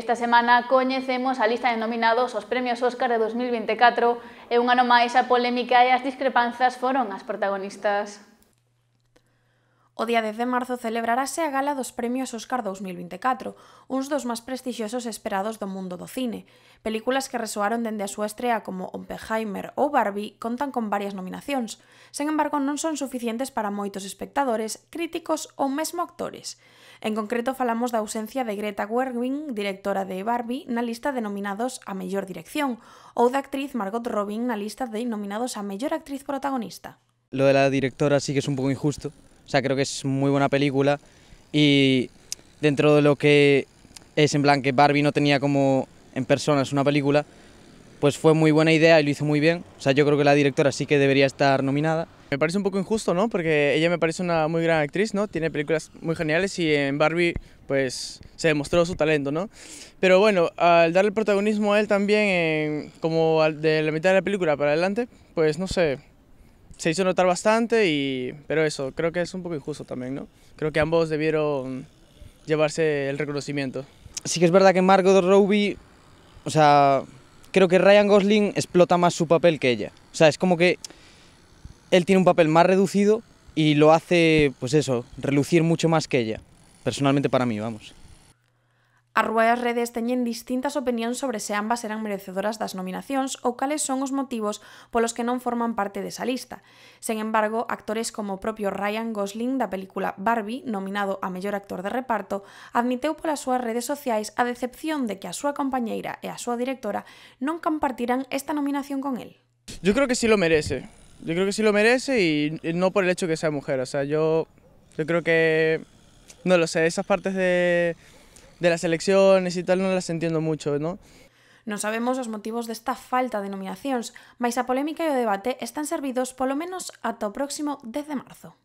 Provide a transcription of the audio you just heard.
Esta semana coñecemos a lista de nominados aos Premios Óscar de 2024 e un ano máis a polémica e as discrepanzas foron as protagonistas. O día 10 de marzo celebrarase a gala dos Premios Óscar 2024, uns dos máis prestixiosos esperados do mundo do cine. Películas que resoaron dende a súa estrea como Oppenheimer ou Barbie contan con varias nominacións. Sen embargo, non son suficientes para moitos espectadores, críticos ou mesmo actores. En concreto, falamos da ausencia de Greta Gerwig, directora de Barbie, na lista de nominados a mellor dirección, ou da actriz Margot Robin na lista de nominados a mellor actriz protagonista. Lo de la directora sí que es un pouco injusto, O sea, creo que es muy buena película y dentro de lo que es en plan que Barbie no tenía como en personas una película, pues fue muy buena idea y lo hizo muy bien. O sea, yo creo que la directora sí que debería estar nominada. Me parece un poco injusto, ¿no? Porque ella me parece una muy gran actriz, ¿no? Tiene películas muy geniales y en Barbie, pues, se demostró su talento, ¿no? Pero bueno, al darle protagonismo a él también, como de la mitad de la película para adelante, pues, no sé, se hizo notar bastante, y, pero eso, creo que es un poco injusto también, ¿no? Creo que ambos debieron llevarse el reconocimiento. Sí que es verdad que Margot Robbie, o sea, creo que Ryan Gosling explota más su papel que ella. O sea, es como que él tiene un papel más reducido y lo hace, pues eso, relucir mucho más que ella. Personalmente para mí, vamos. As redes teñen distintas opinións sobre se ambas eran merecedoras das nominacións ou cales son os motivos polos que non forman parte desa lista. Sen embargo, actores como o propio Ryan Gosling da película Barbie, nominado a mellor actor de reparto, admiteu polas súas redes sociais a decepción de que a súa compañeira e a súa directora non compartirán esta nominación con él. Yo creo que sí lo merece. Yo creo que sí lo merece y no por el hecho que sea mujer. O sea, yo, yo creo que, no lo sé, esas partes de de las elecciones y tal no las entiendo mucho, ¿no? No sabemos los motivos de esta falta de nominaciones. mas a polémica y debate están servidos por lo menos hasta próximo 10 de marzo.